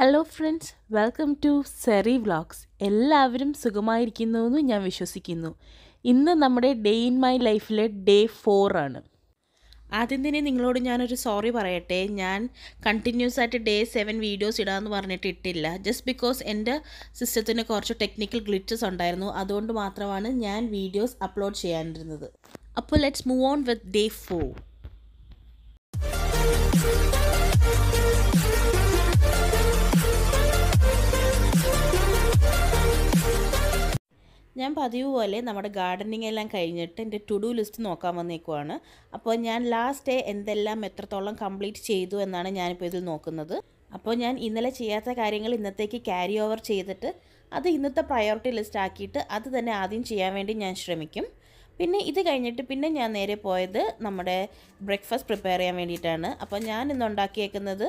hello friends welcome to Seri vlogs എല്ലാവരും സുഖമായിരിക്കുന്നു എന്ന് ഞാൻ വിശ്വസിക്കുന്നു ഇന്ന് നമ്മുടെ ഡേ ഇൻ മൈ ലൈഫിലെ ഡേ ഫോറാണ് ആദ്യം തന്നെ നിങ്ങളോട് ഞാനൊരു സോറി പറയട്ടെ ഞാൻ കണ്ടിന്യൂസ് ആയിട്ട് ഡേ സെവൻ വീഡിയോസ് ഇടാമെന്ന് പറഞ്ഞിട്ട് ഇട്ടില്ല ജസ്റ്റ് ബിക്കോസ് എൻ്റെ സിസ്റ്റത്തിന് കുറച്ച് ടെക്നിക്കൽ ഗ്ലിച്ചസ് ഉണ്ടായിരുന്നു അതുകൊണ്ട് മാത്രമാണ് ഞാൻ വീഡിയോസ് അപ്ലോഡ് ചെയ്യാനിരുന്നത് അപ്പോൾ let's move on with day four ഞാൻ പതിവ് പോലെ നമ്മുടെ ഗാർഡനിങ് എല്ലാം കഴിഞ്ഞിട്ട് എൻ്റെ ടു ഡു ലിസ്റ്റ് നോക്കാൻ വന്നേക്കുവാണ് അപ്പോൾ ഞാൻ ലാസ്റ്റ് ഡേ എന്തെല്ലാം എത്രത്തോളം കംപ്ലീറ്റ് ചെയ്തു എന്നാണ് ഞാനിപ്പോൾ ഇതിൽ നോക്കുന്നത് അപ്പോൾ ഞാൻ ഇന്നലെ ചെയ്യാത്ത കാര്യങ്ങൾ ഇന്നത്തേക്ക് ക്യാരി ഓവർ ചെയ്തിട്ട് അത് ഇന്നത്തെ പ്രയോറിറ്റി ലിസ്റ്റ് ആക്കിയിട്ട് അത് തന്നെ ആദ്യം ചെയ്യാൻ വേണ്ടി ഞാൻ ശ്രമിക്കും പിന്നെ ഇത് കഴിഞ്ഞിട്ട് പിന്നെ ഞാൻ നേരെ പോയത് നമ്മുടെ ബ്രേക്ക്ഫാസ്റ്റ് പ്രിപ്പയർ ചെയ്യാൻ വേണ്ടിയിട്ടാണ് അപ്പോൾ ഞാൻ ഇന്ന് ഉണ്ടാക്കിയേക്കുന്നത്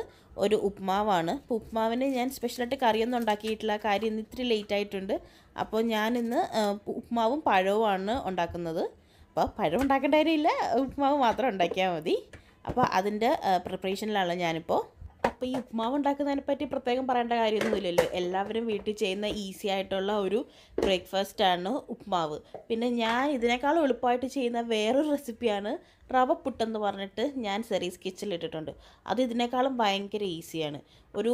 ഒരു ഉപ്മാവാണ് അപ്പോൾ ഉപ്മാവിന് ഞാൻ സ്പെഷ്യലായിട്ട് കറിയൊന്നും ഉണ്ടാക്കിയിട്ടില്ല കാര്യം ഇന്ന് ഇത്തിരി ലേറ്റ് ആയിട്ടുണ്ട് അപ്പോൾ ഞാനിന്ന് ഉപ്മാവും പഴവുമാണ് ഉണ്ടാക്കുന്നത് അപ്പോൾ പഴം ഉണ്ടാക്കേണ്ട കാര്യമില്ല ഉപ്മാവ് മാത്രം ഉണ്ടാക്കിയാൽ മതി അപ്പോൾ അതിൻ്റെ പ്രിപ്പറേഷനിലാണ് ഞാനിപ്പോൾ അപ്പോൾ ഈ ഉപ്മാവ് ഉണ്ടാക്കുന്നതിനെ പറ്റി പ്രത്യേകം പറയേണ്ട കാര്യമൊന്നുമില്ലല്ലോ എല്ലാവരും വീട്ടിൽ ചെയ്യുന്ന ഈസി ആയിട്ടുള്ള ഒരു ബ്രേക്ക്ഫാസ്റ്റാണ് ഉപ്മാവ് പിന്നെ ഞാൻ ഇതിനേക്കാൾ എളുപ്പമായിട്ട് ചെയ്യുന്ന വേറൊരു റെസിപ്പിയാണ് റവ പുട്ടെന്ന് പറഞ്ഞിട്ട് ഞാൻ സെറീസ് കിച്ചണിൽ ഇട്ടിട്ടുണ്ട് അത് ഇതിനേക്കാളും ഭയങ്കര ഈസിയാണ് ഒരു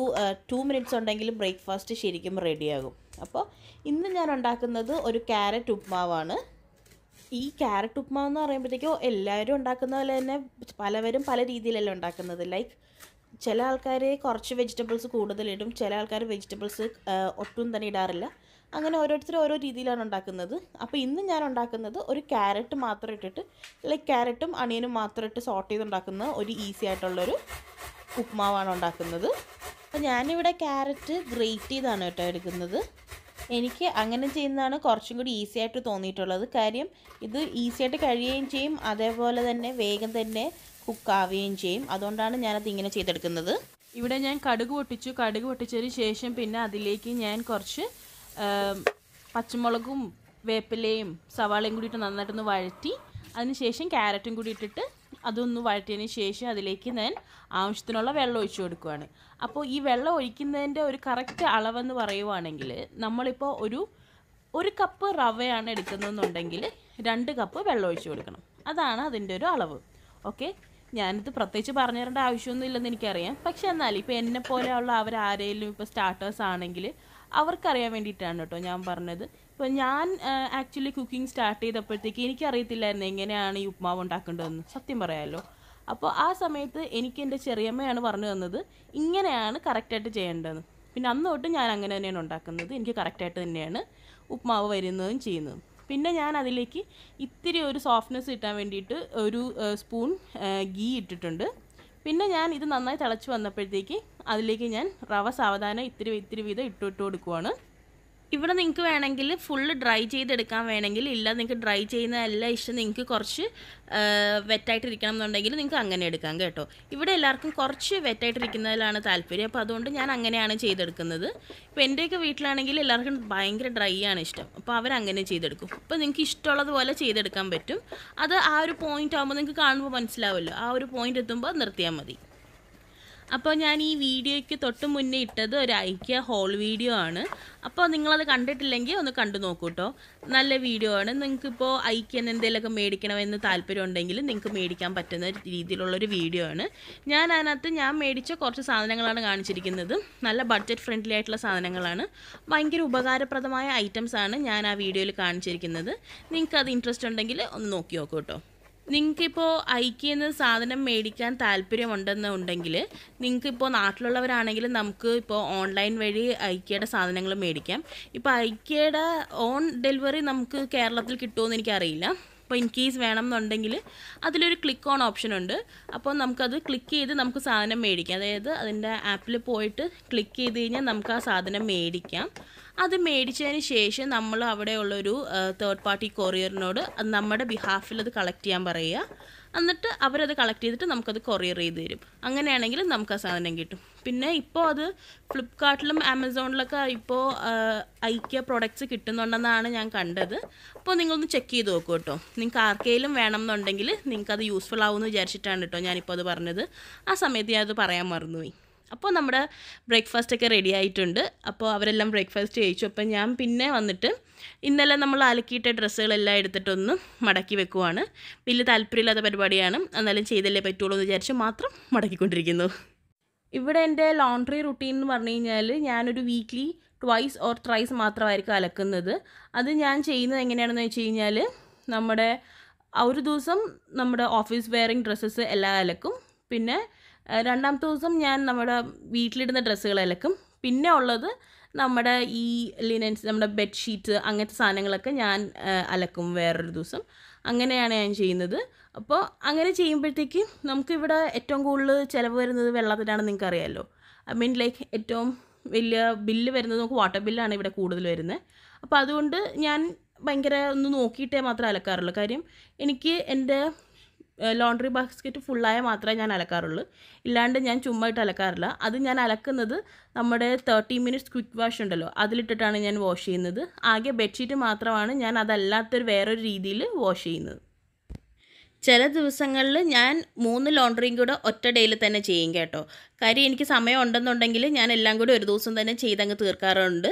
ടു മിനിറ്റ്സ് ഉണ്ടെങ്കിലും ബ്രേക്ക്ഫാസ്റ്റ് ശരിക്കും റെഡിയാകും അപ്പോൾ ഇന്ന് ഞാൻ ഉണ്ടാക്കുന്നത് ഒരു ക്യാരറ്റ് ഉപ്മാവാണ് ഈ ക്യാരറ്റ് ഉപ്മാവ് എന്ന് പറയുമ്പോഴത്തേക്കും എല്ലാവരും ഉണ്ടാക്കുന്ന പോലെ തന്നെ പലവരും പല രീതിയിലല്ലേ ഉണ്ടാക്കുന്നത് ലൈക്ക് ചില ആൾക്കാർ കുറച്ച് വെജിറ്റബിൾസ് കൂടുതലിടും ചില ആൾക്കാർ വെജിറ്റബിൾസ് ഒട്ടും തന്നെ ഇടാറില്ല അങ്ങനെ ഓരോരുത്തർ ഓരോ രീതിയിലാണ് ഉണ്ടാക്കുന്നത് അപ്പോൾ ഇന്ന് ഞാൻ ഉണ്ടാക്കുന്നത് ഒരു ക്യാരറ്റ് മാത്രം ഇട്ടിട്ട് ലൈക്ക് ക്യാരറ്റും അണിയനും മാത്രം ഇട്ട് സോട്ട് ചെയ്ത് ഉണ്ടാക്കുന്ന ഒരു ഈസി ആയിട്ടുള്ളൊരു ഉപ്മാവാണ് ഉണ്ടാക്കുന്നത് അപ്പോൾ ഞാനിവിടെ ക്യാരറ്റ് ഗ്രേറ്റ് ചെയ്താണ് കേട്ടോ എടുക്കുന്നത് എനിക്ക് അങ്ങനെ ചെയ്യുന്നതാണ് കുറച്ചും കൂടി ഈസി ആയിട്ട് തോന്നിയിട്ടുള്ളത് കാര്യം ഇത് ഈസി ആയിട്ട് കഴിയുകയും ചെയ്യും അതേപോലെ തന്നെ വേഗം തന്നെ കുക്കാവുകയും ചെയ്യും അതുകൊണ്ടാണ് ഞാനത് ഇങ്ങനെ ചെയ്തെടുക്കുന്നത് ഇവിടെ ഞാൻ കടുക് പൊട്ടിച്ചു കടുക് പൊട്ടിച്ചതിന് ശേഷം പിന്നെ അതിലേക്ക് ഞാൻ കുറച്ച് പച്ചമുളകും വേപ്പിലയും സവാളയും കൂടി ഇട്ട് നന്നായിട്ടൊന്ന് വഴറ്റി അതിനുശേഷം ക്യാരറ്റും കൂടി ഇട്ടിട്ട് അതൊന്ന് വഴറ്റിയതിന് ശേഷം അതിലേക്ക് ഞാൻ ആവശ്യത്തിനുള്ള വെള്ളം ഒഴിച്ചു കൊടുക്കുകയാണ് അപ്പോൾ ഈ വെള്ളം ഒഴിക്കുന്നതിൻ്റെ ഒരു കറക്റ്റ് അളവെന്ന് പറയുവാണെങ്കിൽ നമ്മളിപ്പോൾ ഒരു ഒരു കപ്പ് റവയാണ് എടുക്കുന്നതെന്നുണ്ടെങ്കിൽ രണ്ട് കപ്പ് വെള്ളം ഒഴിച്ചു കൊടുക്കണം അതാണ് അതിൻ്റെ ഒരു അളവ് ഓക്കെ ഞാനിത് പ്രത്യേകിച്ച് പറഞ്ഞു തരേണ്ട ആവശ്യമൊന്നും ഇല്ലെന്ന് എനിക്കറിയാം പക്ഷെ എന്നാൽ ഇപ്പൊ എന്നെ പോലെയുള്ള അവർ ആരെങ്കിലും ഇപ്പൊ സ്റ്റാർട്ടേഴ്സ് ആണെങ്കിൽ അവർക്കറിയാൻ വേണ്ടിയിട്ടാണ് കേട്ടോ ഞാൻ പറഞ്ഞത് ഇപ്പൊ ഞാൻ ആക്ച്വലി കുക്കിംഗ് സ്റ്റാർട്ട് ചെയ്തപ്പോഴത്തേക്ക് എനിക്കറിയത്തില്ലായിരുന്നു എങ്ങനെയാണ് ഈ ഉപ്മാവ് ഉണ്ടാക്കേണ്ടതെന്ന് സത്യം പറയാമല്ലോ അപ്പോൾ ആ സമയത്ത് എനിക്ക് എൻ്റെ ചെറിയമ്മയാണ് പറഞ്ഞു തന്നത് ഇങ്ങനെയാണ് കറക്റ്റായിട്ട് ചെയ്യേണ്ടതെന്ന് പിന്നെ അന്ന് തൊട്ട് ഞാൻ അങ്ങനെ തന്നെയാണ് ഉണ്ടാക്കുന്നത് എനിക്ക് കറക്റ്റായിട്ട് തന്നെയാണ് ഉപ്മാവ് വരുന്നതും ചെയ്യുന്നതും പിന്നെ ഞാൻ അതിലേക്ക് ഇത്തിരി ഒരു സോഫ്റ്റ്നെസ് കിട്ടാൻ വേണ്ടിയിട്ട് ഒരു സ്പൂൺ ഗീ ഇട്ടിട്ടുണ്ട് പിന്നെ ഞാൻ ഇത് നന്നായി തിളച്ച് വന്നപ്പോഴത്തേക്ക് അതിലേക്ക് ഞാൻ റവ സാവധാനം ഇത്തിരി ഇത്തിരി വീതം ഇട്ടിട്ട് കൊടുക്കുവാണ് ഇവിടെ നിങ്ങൾക്ക് വേണമെങ്കിൽ ഫുള്ള് ഡ്രൈ ചെയ്തെടുക്കാൻ വേണമെങ്കിൽ ഇല്ല നിങ്ങൾക്ക് ഡ്രൈ ചെയ്യുന്ന എല്ലാ ഇഷ്ടം നിങ്ങൾക്ക് കുറച്ച് വെറ്റായിട്ടിരിക്കണം എന്നുണ്ടെങ്കിൽ നിങ്ങൾക്ക് അങ്ങനെ എടുക്കാം കേട്ടോ ഇവിടെ എല്ലാവർക്കും കുറച്ച് വെറ്റായിട്ടിരിക്കുന്നതിലാണ് താല്പര്യം അപ്പോൾ അതുകൊണ്ട് ഞാൻ അങ്ങനെയാണ് ചെയ്തെടുക്കുന്നത് ഇപ്പോൾ എൻ്റെയൊക്കെ വീട്ടിലാണെങ്കിൽ എല്ലാവർക്കും ഭയങ്കര ഡ്രൈ ആണ് ഇഷ്ടം അപ്പോൾ അവരങ്ങനെ ചെയ്തെടുക്കും അപ്പോൾ നിങ്ങൾക്ക് ഇഷ്ടമുള്ളതുപോലെ ചെയ്തെടുക്കാൻ പറ്റും അത് ആ ഒരു പോയിൻ്റ് ആകുമ്പോൾ നിങ്ങൾക്ക് കാണുമ്പോൾ മനസ്സിലാവുമല്ലോ ആ ഒരു പോയിൻ്റ് എത്തുമ്പോൾ നിർത്തിയാൽ മതി അപ്പോൾ ഞാൻ ഈ വീഡിയോയ്ക്ക് തൊട്ട് മുന്നേ ഇട്ടത് ഒരു ഐക്യ ഹോൾ വീഡിയോ ആണ് അപ്പോൾ നിങ്ങളത് കണ്ടിട്ടില്ലെങ്കിൽ ഒന്ന് കണ്ടു നോക്കൂ കേട്ടോ നല്ല വീഡിയോ ആണ് നിങ്ങൾക്കിപ്പോൾ ഐക്യൻ എന്തെങ്കിലുമൊക്കെ മേടിക്കണമെന്ന് താല്പര്യം ഉണ്ടെങ്കിൽ നിങ്ങൾക്ക് മേടിക്കാൻ പറ്റുന്ന രീതിയിലുള്ളൊരു വീഡിയോ ആണ് ഞാൻ അതിനകത്ത് ഞാൻ മേടിച്ച കുറച്ച് സാധനങ്ങളാണ് കാണിച്ചിരിക്കുന്നത് നല്ല ബഡ്ജറ്റ് ഫ്രണ്ട്ലി ആയിട്ടുള്ള സാധനങ്ങളാണ് ഭയങ്കര ഉപകാരപ്രദമായ ഐറ്റംസാണ് ഞാൻ ആ വീഡിയോയിൽ കാണിച്ചിരിക്കുന്നത് നിങ്ങൾക്കത് ഇൻട്രസ്റ്റ് ഉണ്ടെങ്കിൽ ഒന്ന് നോക്കി നോക്കൂ കേട്ടോ നിങ്ങൾക്കിപ്പോൾ എന്ന സാധനം മേടിക്കാൻ താല്പര്യമുണ്ടെന്നുണ്ടെങ്കിൽ നിങ്ങൾക്കിപ്പോൾ നാട്ടിലുള്ളവരാണെങ്കിലും നമുക്ക് ഇപ്പോൾ ഓൺലൈൻ വഴി ഐക്കിയുടെ സാധനങ്ങൾ മേടിക്കാം ഇപ്പോൾ ഐക്കിയുടെ ഓൺ ഡെലിവറി നമുക്ക് കേരളത്തിൽ എന്ന് എനിക്കറിയില്ല അപ്പോൾ ഇൻ കേസ് വേണം എന്നുണ്ടെങ്കിൽ അതിലൊരു ക്ലിക്ക് ഓൺ ഓപ്ഷൻ ഉണ്ട് അപ്പോൾ നമുക്കത് ക്ലിക്ക് ചെയ്ത് നമുക്ക് സാധനം മേടിക്കാം അതായത് അതിൻ്റെ ആപ്പിൽ പോയിട്ട് ക്ലിക്ക് ചെയ്ത് കഴിഞ്ഞാൽ നമുക്ക് ആ സാധനം മേടിക്കാം അത് മേടിച്ചതിന് ശേഷം നമ്മൾ അവിടെയുള്ളൊരു തേർഡ് പാർട്ടി കൊറിയറിനോട് നമ്മുടെ ബിഹാഫിൽ അത് കളക്ട് ചെയ്യാൻ പറയുക എന്നിട്ട് അവരത് കളക്ട് ചെയ്തിട്ട് നമുക്കത് കൊറിയർ ചെയ്ത് തരും അങ്ങനെയാണെങ്കിൽ നമുക്ക് ആ സാധനം കിട്ടും പിന്നെ ഇപ്പോൾ അത് ഫ്ലിപ്കാർട്ടിലും ആമസോണിലൊക്കെ ഇപ്പോൾ ഐക്യ പ്രോഡക്റ്റ്സ് കിട്ടുന്നുണ്ടെന്നാണ് ഞാൻ കണ്ടത് അപ്പോൾ നിങ്ങളൊന്ന് ചെക്ക് ചെയ്ത് നോക്കൂ കേട്ടോ നിങ്ങൾക്ക് ആർക്കെങ്കിലും വേണം എന്നുണ്ടെങ്കിൽ നിങ്ങൾക്ക് അത് യൂസ്ഫുൾ ആവുമെന്ന് വിചാരിച്ചിട്ടാണ് കേട്ടോ ഞാനിപ്പോൾ അത് പറഞ്ഞത് ആ സമയത്ത് ഞാനത് പറയാൻ മറന്നുപോയി അപ്പോൾ നമ്മുടെ ബ്രേക്ക്ഫാസ്റ്റൊക്കെ റെഡി ആയിട്ടുണ്ട് അപ്പോൾ അവരെല്ലാം ബ്രേക്ക്ഫാസ്റ്റ് കഴിച്ചു അപ്പോൾ ഞാൻ പിന്നെ വന്നിട്ട് ഇന്നലെ നമ്മൾ അലക്കിയിട്ട ഡ്രസ്സുകളെല്ലാം എടുത്തിട്ടൊന്ന് മടക്കി വെക്കുവാണ് വലിയ താല്പര്യമില്ലാത്ത പരിപാടിയാണ് എന്നാലും ചെയ്തല്ലേ പറ്റുള്ളൂ എന്ന് വിചാരിച്ച് മാത്രം മടക്കിക്കൊണ്ടിരിക്കുന്നു ഇവിടെ എൻ്റെ ലോണ്ട്രി റുട്ടീൻ എന്ന് പറഞ്ഞു കഴിഞ്ഞാൽ ഞാനൊരു വീക്ക്ലി ട്വൈസ് ഓർ ത്രൈസ് മാത്രമായിരിക്കും അലക്കുന്നത് അത് ഞാൻ ചെയ്യുന്നത് എങ്ങനെയാണെന്ന് വെച്ച് കഴിഞ്ഞാൽ നമ്മുടെ ഒരു ദിവസം നമ്മുടെ ഓഫീസ് വെയറിങ് ഡ്രസ്സസ് എല്ലാം അലക്കും പിന്നെ രണ്ടാമത്തെ ദിവസം ഞാൻ നമ്മുടെ വീട്ടിലിടുന്ന ഡ്രസ്സുകൾ അലക്കും പിന്നെ ഉള്ളത് നമ്മുടെ ഈ ലിനൻസ് നമ്മുടെ ബെഡ്ഷീറ്റ് അങ്ങനത്തെ സാധനങ്ങളൊക്കെ ഞാൻ അലക്കും വേറൊരു ദിവസം അങ്ങനെയാണ് ഞാൻ ചെയ്യുന്നത് അപ്പോൾ അങ്ങനെ ചെയ്യുമ്പോഴത്തേക്ക് നമുക്കിവിടെ ഏറ്റവും കൂടുതൽ ചിലവ് വരുന്നത് വെള്ളത്തിനാണെന്ന് നിങ്ങൾക്കറിയാമല്ലോ ഐ മീൻ ലൈക്ക് ഏറ്റവും വലിയ ബില്ല് വരുന്നത് നമുക്ക് വാട്ടർ ബില്ലാണ് ഇവിടെ കൂടുതൽ വരുന്നത് അപ്പോൾ അതുകൊണ്ട് ഞാൻ ഭയങ്കര ഒന്ന് നോക്കിയിട്ടേ മാത്രമേ അലക്കാറുള്ളൂ കാര്യം എനിക്ക് എൻ്റെ ലോണ്ടറി ബാസ്ക്കറ്റ് ഫുള്ളായ മാത്രമേ ഞാൻ അലക്കാറുള്ളൂ ഇല്ലാണ്ട് ഞാൻ ചുമ്മാ ഇട്ട് അലക്കാറില്ല അത് ഞാൻ അലക്കുന്നത് നമ്മുടെ തേർട്ടി മിനിറ്റ്സ് ക്വിക്ക് വാഷ് ഉണ്ടല്ലോ അതിലിട്ടിട്ടാണ് ഞാൻ വാഷ് ചെയ്യുന്നത് ആകെ ബെഡ്ഷീറ്റ് മാത്രമാണ് ഞാൻ അതല്ലാത്തൊരു വേറൊരു രീതിയിൽ വാഷ് ചെയ്യുന്നത് ചില ദിവസങ്ങളിൽ ഞാൻ മൂന്ന് ലോണ്ടറിയും കൂടെ ഒറ്റ ഡേയിൽ തന്നെ ചെയ്യും കേട്ടോ കാര്യം എനിക്ക് സമയം ഉണ്ടെന്നുണ്ടെങ്കിൽ ഞാൻ എല്ലാം കൂടി ഒരു ദിവസം തന്നെ ചെയ്തങ്ങ് തീർക്കാറുണ്ട്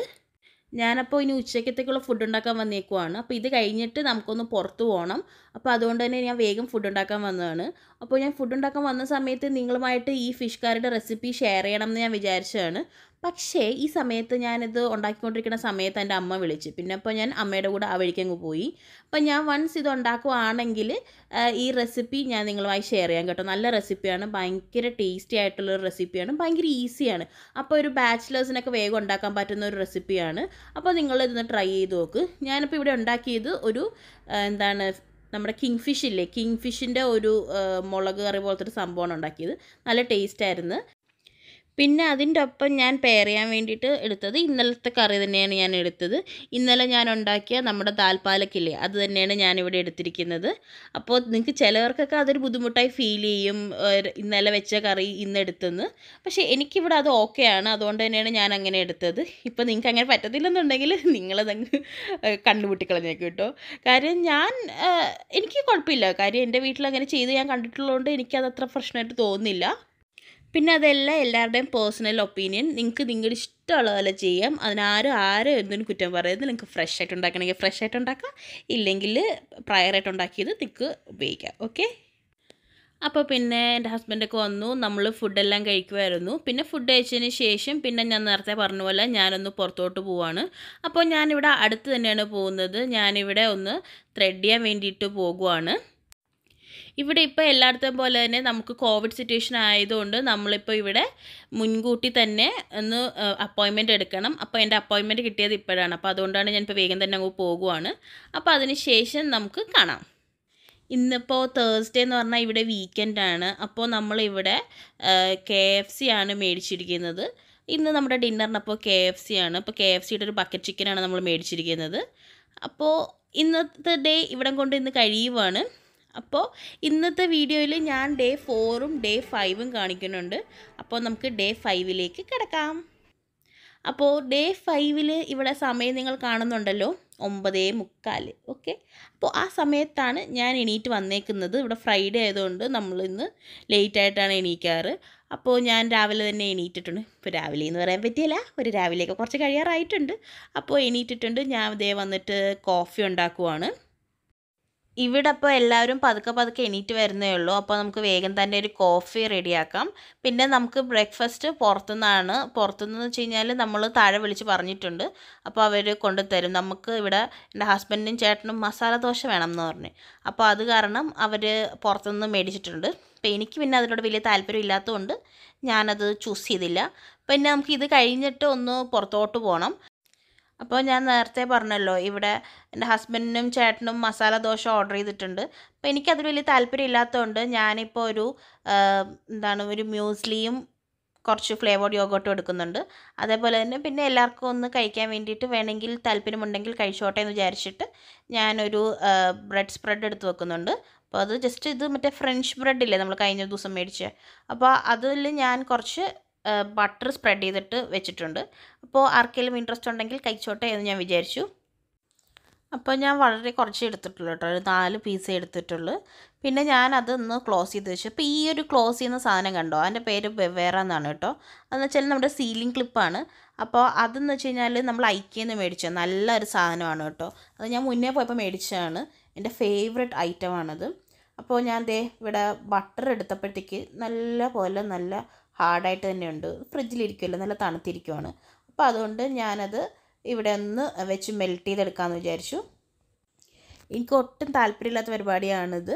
ഞാനപ്പോൾ ഇനി ഉച്ചയ്ക്കത്തേക്കുള്ള ഫുഡ് ഉണ്ടാക്കാൻ വന്നേക്കുവാണ് അപ്പോൾ ഇത് കഴിഞ്ഞിട്ട് നമുക്കൊന്ന് പുറത്തു പോകണം അപ്പോൾ അതുകൊണ്ട് തന്നെ ഞാൻ വേഗം ഫുഡ് ഉണ്ടാക്കാൻ വന്നതാണ് അപ്പോൾ ഞാൻ ഫുഡ് ഉണ്ടാക്കാൻ വന്ന സമയത്ത് നിങ്ങളുമായിട്ട് ഈ ഫിഷ് കറിയുടെ റെസിപ്പി ഷെയർ ചെയ്യണം എന്ന് ഞാൻ വിചാരിച്ചതാണ് പക്ഷേ ഈ സമയത്ത് ഞാനിത് ഉണ്ടാക്കിക്കൊണ്ടിരിക്കുന്ന സമയത്ത് എൻ്റെ അമ്മ വിളിച്ചു പിന്നെ അപ്പോൾ ഞാൻ അമ്മയുടെ കൂടെ ആ വഴിക്കങ്ങ് പോയി അപ്പോൾ ഞാൻ വൺസ് ഇത് ഉണ്ടാക്കുകയാണെങ്കിൽ ഈ റെസിപ്പി ഞാൻ നിങ്ങളുമായി ഷെയർ ചെയ്യാം കേട്ടോ നല്ല റെസിപ്പിയാണ് ഭയങ്കര ടേസ്റ്റി ആയിട്ടുള്ള ഒരു റെസിപ്പിയാണ് ഭയങ്കര ഈസിയാണ് അപ്പോൾ ഒരു ബാച്ചിലേഴ്സിനൊക്കെ വേഗം ഉണ്ടാക്കാൻ പറ്റുന്ന ഒരു റെസിപ്പിയാണ് അപ്പോൾ നിങ്ങൾ ഇതൊന്ന് ട്രൈ ചെയ്ത് നോക്ക് ഞാനിപ്പോൾ ഇവിടെ ഉണ്ടാക്കിയത് ഒരു എന്താണ് നമ്മുടെ കിങ് ഫിഷ് ഇല്ലേ കിങ് ഫിഷിൻ്റെ ഒരു മുളക് കറി പോലത്തെ ഒരു സംഭവമാണ് ഉണ്ടാക്കിയത് നല്ല ടേസ്റ്റായിരുന്നു പിന്നെ അതിൻ്റെ ഒപ്പം ഞാൻ പെയർ ചെയ്യാൻ വേണ്ടിയിട്ട് എടുത്തത് ഇന്നലത്തെ കറി തന്നെയാണ് ഞാൻ എടുത്തത് ഇന്നലെ ഞാൻ ഉണ്ടാക്കിയ നമ്മുടെ താൽപ്പാലക്കില്ലേ അത് തന്നെയാണ് ഞാനിവിടെ എടുത്തിരിക്കുന്നത് അപ്പോൾ നിങ്ങൾക്ക് ചിലവർക്കൊക്കെ അതൊരു ബുദ്ധിമുട്ടായി ഫീൽ ചെയ്യും ഇന്നലെ വെച്ച കറി ഇന്ന് എടുത്തെന്ന് പക്ഷേ എനിക്കിവിടെ അത് ഓക്കെ ആണ് അതുകൊണ്ട് തന്നെയാണ് ഞാൻ അങ്ങനെ എടുത്തത് ഇപ്പോൾ നിങ്ങൾക്ക് അങ്ങനെ പറ്റത്തില്ലെന്നുണ്ടെങ്കിൽ നിങ്ങളതങ്ങ് കണ്ടുപിട്ടിക്കളഞ്ഞേക്കും കേട്ടോ കാര്യം ഞാൻ എനിക്ക് കുഴപ്പമില്ല കാര്യം എൻ്റെ വീട്ടിൽ അങ്ങനെ ചെയ്ത് ഞാൻ കണ്ടിട്ടുള്ളതുകൊണ്ട് എനിക്കത് അത്ര പ്രശ്നമായിട്ട് തോന്നുന്നില്ല പിന്നെ അതെല്ലാം എല്ലാവരുടെയും പേഴ്സണൽ ഒപ്പീനിയൻ നിങ്ങൾക്ക് നിങ്ങളുടെ ഇഷ്ടമുള്ള പോലെ ചെയ്യാം അതിനാരും ആരും എന്തിനും കുറ്റം പറയുന്നത് നിങ്ങൾക്ക് ഫ്രഷ് ആയിട്ട് ഉണ്ടാക്കണമെങ്കിൽ ഫ്രഷ് ആയിട്ട് ഉണ്ടാക്കാം ഇല്ലെങ്കിൽ പ്രയറായിട്ട് ഉണ്ടാക്കിയത് നിങ്ങൾക്ക് ഉപയോഗിക്കാം ഓക്കെ അപ്പോൾ പിന്നെ എൻ്റെ ഹസ്ബൻഡൊക്കെ വന്നു നമ്മൾ ഫുഡെല്ലാം കഴിക്കുമായിരുന്നു പിന്നെ ഫുഡ് കഴിച്ചതിന് ശേഷം പിന്നെ ഞാൻ നേരത്തെ പറഞ്ഞ പോലെ ഞാനൊന്ന് പുറത്തോട്ട് പോവാണ് അപ്പോൾ ഞാനിവിടെ അടുത്ത് തന്നെയാണ് പോകുന്നത് ഞാനിവിടെ ഒന്ന് ത്രെഡ് ചെയ്യാൻ വേണ്ടിയിട്ട് പോകുവാണ് ഇവിടെ ഇപ്പോൾ എല്ലായിടത്തും പോലെ തന്നെ നമുക്ക് കോവിഡ് സിറ്റുവേഷൻ ആയതുകൊണ്ട് നമ്മളിപ്പോൾ ഇവിടെ മുൻകൂട്ടി തന്നെ ഒന്ന് അപ്പോയിൻമെൻറ്റ് എടുക്കണം അപ്പോൾ എൻ്റെ അപ്പോയിൻമെൻറ്റ് കിട്ടിയത് ഇപ്പോഴാണ് അപ്പോൾ അതുകൊണ്ടാണ് ഞാനിപ്പോൾ വേഗം തന്നെ അങ്ങ് പോകുവാണ് അപ്പോൾ അതിന് ശേഷം നമുക്ക് കാണാം ഇന്നിപ്പോൾ തേഴ്സ്ഡേ എന്ന് പറഞ്ഞാൽ ഇവിടെ വീക്കെൻഡാണ് അപ്പോൾ നമ്മളിവിടെ കെ എഫ് സി ആണ് മേടിച്ചിരിക്കുന്നത് ഇന്ന് നമ്മുടെ ഡിന്നറിനപ്പോൾ കെ എഫ് സി ആണ് അപ്പോൾ കെ എഫ് സിയുടെ ഒരു ബക്കറ്റ് ചിക്കനാണ് നമ്മൾ മേടിച്ചിരിക്കുന്നത് അപ്പോൾ ഇന്നത്തെ ഡേ ഇവിടം കൊണ്ട് ഇന്ന് കഴിയുവാണ് അപ്പോൾ ഇന്നത്തെ വീഡിയോയിൽ ഞാൻ ഡേ ഫോറും ഡേ ഫൈവും കാണിക്കുന്നുണ്ട് അപ്പോൾ നമുക്ക് ഡേ ഫൈവിലേക്ക് കിടക്കാം അപ്പോൾ ഡേ ഫൈവിൽ ഇവിടെ സമയം നിങ്ങൾ കാണുന്നുണ്ടല്ലോ ഒമ്പതേ മുക്കാൽ ഓക്കെ അപ്പോൾ ആ സമയത്താണ് ഞാൻ എണീറ്റ് വന്നേക്കുന്നത് ഇവിടെ ഫ്രൈഡേ ആയതുകൊണ്ട് നമ്മൾ ഇന്ന് ലേറ്റായിട്ടാണ് എണീക്കാറ് അപ്പോൾ ഞാൻ രാവിലെ തന്നെ എണീറ്റിട്ടുണ്ട് ഇപ്പോൾ രാവിലെ എന്ന് പറയാൻ പറ്റിയില്ല ഒരു രാവിലെയൊക്കെ കുറച്ച് കഴിയാറായിട്ടുണ്ട് അപ്പോൾ എണീറ്റിട്ടുണ്ട് ഞാൻ ഇതേ വന്നിട്ട് കോഫി ഉണ്ടാക്കുവാണ് ഇവിടെ അപ്പോൾ എല്ലാവരും പതുക്കെ പതുക്കെ എണീറ്റ് വരുന്നേ ഉള്ളൂ അപ്പോൾ നമുക്ക് വേഗം തന്നെ ഒരു കോഫി റെഡിയാക്കാം പിന്നെ നമുക്ക് ബ്രേക്ക്ഫാസ്റ്റ് പുറത്തുനിന്നാണ് പുറത്തുനിന്ന് വെച്ച് കഴിഞ്ഞാൽ നമ്മൾ താഴെ വിളിച്ച് പറഞ്ഞിട്ടുണ്ട് അപ്പോൾ അവർ കൊണ്ടുതരും നമുക്ക് ഇവിടെ എൻ്റെ ഹസ്ബൻഡും ചേട്ടനും മസാല ദോശ വേണം എന്ന് പറഞ്ഞു അപ്പോൾ അത് കാരണം അവർ പുറത്തുനിന്ന് മേടിച്ചിട്ടുണ്ട് അപ്പോൾ എനിക്ക് പിന്നെ അതിനോട് വലിയ താല്പര്യം ഇല്ലാത്തതുകൊണ്ട് ഞാനത് ചൂസ് ചെയ്തില്ല പിന്നെ നമുക്ക് ഇത് കഴിഞ്ഞിട്ട് ഒന്ന് പുറത്തോട്ട് പോകണം അപ്പോൾ ഞാൻ നേരത്തെ പറഞ്ഞല്ലോ ഇവിടെ എൻ്റെ ഹസ്ബൻഡിനും ചേട്ടനും മസാല ദോശ ഓർഡർ ചെയ്തിട്ടുണ്ട് അപ്പോൾ എനിക്കതിൽ വലിയ താല്പര്യം ഇല്ലാത്തതുകൊണ്ട് ഞാനിപ്പോൾ ഒരു എന്താണ് ഒരു മ്യൂസ്ലിയും കുറച്ച് ഫ്ലേവേർഡ് യോഗോട്ടും എടുക്കുന്നുണ്ട് അതേപോലെ തന്നെ പിന്നെ എല്ലാവർക്കും ഒന്ന് കഴിക്കാൻ വേണ്ടിയിട്ട് വേണമെങ്കിൽ താല്പര്യമുണ്ടെങ്കിൽ കഴിച്ചോട്ടെ എന്ന് വിചാരിച്ചിട്ട് ഞാനൊരു ബ്രെഡ് സ്പ്രെഡ് എടുത്ത് വെക്കുന്നുണ്ട് അപ്പോൾ അത് ജസ്റ്റ് ഇത് മറ്റേ ഫ്രഞ്ച് ബ്രെഡ് ഇല്ലേ നമ്മൾ കഴിഞ്ഞ ദിവസം മേടിച്ച് അപ്പോൾ അതിൽ ഞാൻ കുറച്ച് ബട്ടർ സ്പ്രെഡ് ചെയ്തിട്ട് വെച്ചിട്ടുണ്ട് അപ്പോൾ ആർക്കെങ്കിലും ഇൻട്രസ്റ്റ് ഉണ്ടെങ്കിൽ കഴിച്ചോട്ടെ എന്ന് ഞാൻ വിചാരിച്ചു അപ്പോൾ ഞാൻ വളരെ കുറച്ച് എടുത്തിട്ടുള്ളൂ കേട്ടോ ഒരു നാല് പീസ് എടുത്തിട്ടുള്ളൂ പിന്നെ ഞാൻ അതൊന്ന് ക്ലോസ് ചെയ്ത് വെച്ചു അപ്പോൾ ഈ ഒരു ക്ലോസ് ചെയ്യുന്ന സാധനം കണ്ടോ അതിൻ്റെ പേര് വെവ്വേറെ എന്നാണ് കേട്ടോ അതെന്ന് വെച്ചാൽ നമ്മുടെ സീലിംഗ് ക്ലിപ്പാണ് അപ്പോൾ അതെന്ന് വെച്ച് കഴിഞ്ഞാൽ നമ്മൾ ഐക്യന്ന് മേടിച്ച നല്ലൊരു സാധനമാണ് കേട്ടോ അത് ഞാൻ മുന്നേ പോയപ്പോൾ മേടിച്ചതാണ് എൻ്റെ ഫേവററ്റ് ഐറ്റമാണത് അപ്പോൾ ഞാൻ ദേ ഇവിടെ ബട്ടർ എടുത്തപ്പോഴത്തേക്ക് നല്ല പോലെ നല്ല ഹാർഡായിട്ട് തന്നെ ഉണ്ട് ഫ്രിഡ്ജിലിരിക്കുമല്ലോ നല്ല തണുത്തിരിക്കുവാണ് അപ്പോൾ അതുകൊണ്ട് ഞാനത് ഇവിടെ ഒന്ന് വെച്ച് മെൽറ്റ് ചെയ്തെടുക്കാമെന്ന് വിചാരിച്ചു എനിക്ക് ഒട്ടും താല്പര്യമില്ലാത്ത പരിപാടിയാണിത്